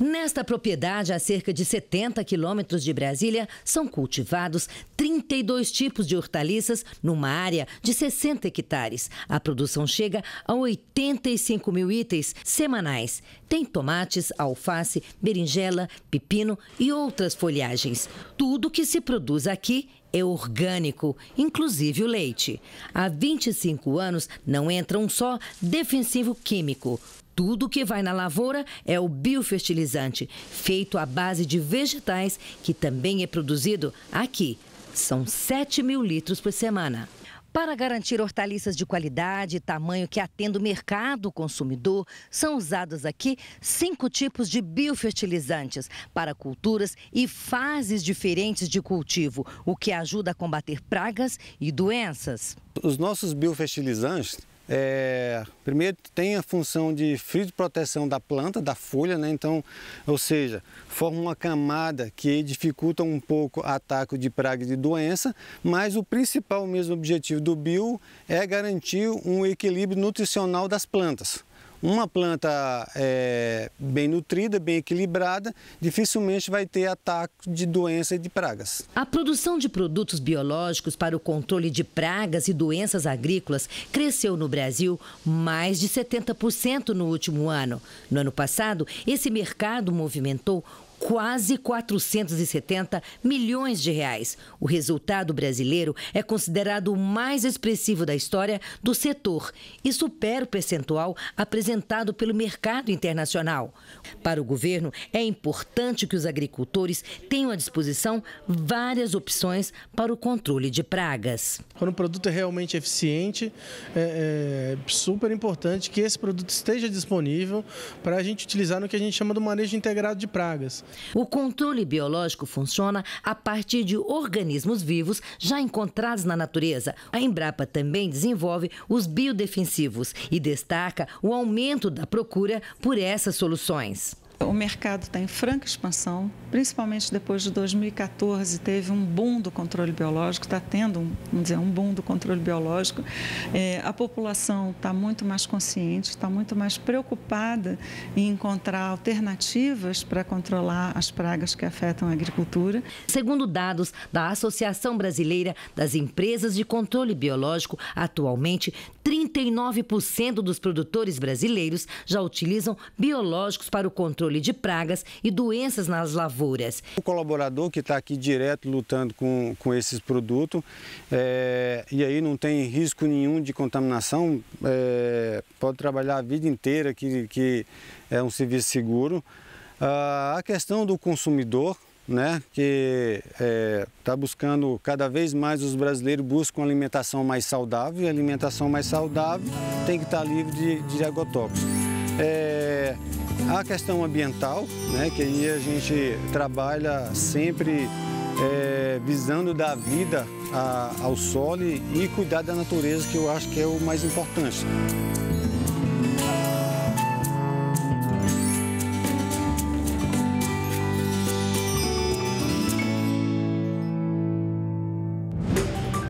Nesta propriedade, a cerca de 70 quilômetros de Brasília, são cultivados 32 tipos de hortaliças numa área de 60 hectares. A produção chega a 85 mil itens semanais. Tem tomates, alface, berinjela, pepino e outras folhagens. Tudo que se produz aqui é orgânico, inclusive o leite. Há 25 anos não entra um só defensivo químico. Tudo que vai na lavoura é o biofertilizante, feito à base de vegetais, que também é produzido aqui, são 7 mil litros por semana. Para garantir hortaliças de qualidade e tamanho que atenda o mercado consumidor, são usados aqui cinco tipos de biofertilizantes para culturas e fases diferentes de cultivo, o que ajuda a combater pragas e doenças. Os nossos biofertilizantes é, primeiro tem a função de frio de proteção da planta, da folha, né? Então, ou seja, forma uma camada que dificulta um pouco o ataque de praga e de doença, mas o principal mesmo objetivo do bio é garantir um equilíbrio nutricional das plantas. Uma planta é, bem nutrida, bem equilibrada, dificilmente vai ter ataque de doença e de pragas. A produção de produtos biológicos para o controle de pragas e doenças agrícolas cresceu no Brasil mais de 70% no último ano. No ano passado, esse mercado movimentou quase 470 milhões de reais. O resultado brasileiro é considerado o mais expressivo da história do setor e supera o percentual apresentado pelo mercado internacional. Para o governo, é importante que os agricultores tenham à disposição várias opções para o controle de pragas. Quando o produto é realmente eficiente, é, é super importante que esse produto esteja disponível para a gente utilizar no que a gente chama do manejo integrado de pragas. O controle biológico funciona a partir de organismos vivos já encontrados na natureza. A Embrapa também desenvolve os biodefensivos e destaca o aumento da procura por essas soluções. O mercado está em franca expansão, principalmente depois de 2014 teve um boom do controle biológico, está tendo um, vamos dizer, um boom do controle biológico. É, a população está muito mais consciente, está muito mais preocupada em encontrar alternativas para controlar as pragas que afetam a agricultura. Segundo dados da Associação Brasileira das Empresas de Controle Biológico, atualmente 39% dos produtores brasileiros já utilizam biológicos para o controle controle de pragas e doenças nas lavouras. O colaborador que está aqui direto lutando com, com esses produtos, é, eh, e aí não tem risco nenhum de contaminação, é, pode trabalhar a vida inteira, que, que é um serviço seguro. Ah, a questão do consumidor, né, que está eh, é, buscando cada vez mais os brasileiros buscam alimentação mais saudável e alimentação mais saudável tem que estar tá livre de, de agrotóxicos. É, a questão ambiental, né, que aí a gente trabalha sempre é, visando dar vida a, ao solo e cuidar da natureza, que eu acho que é o mais importante.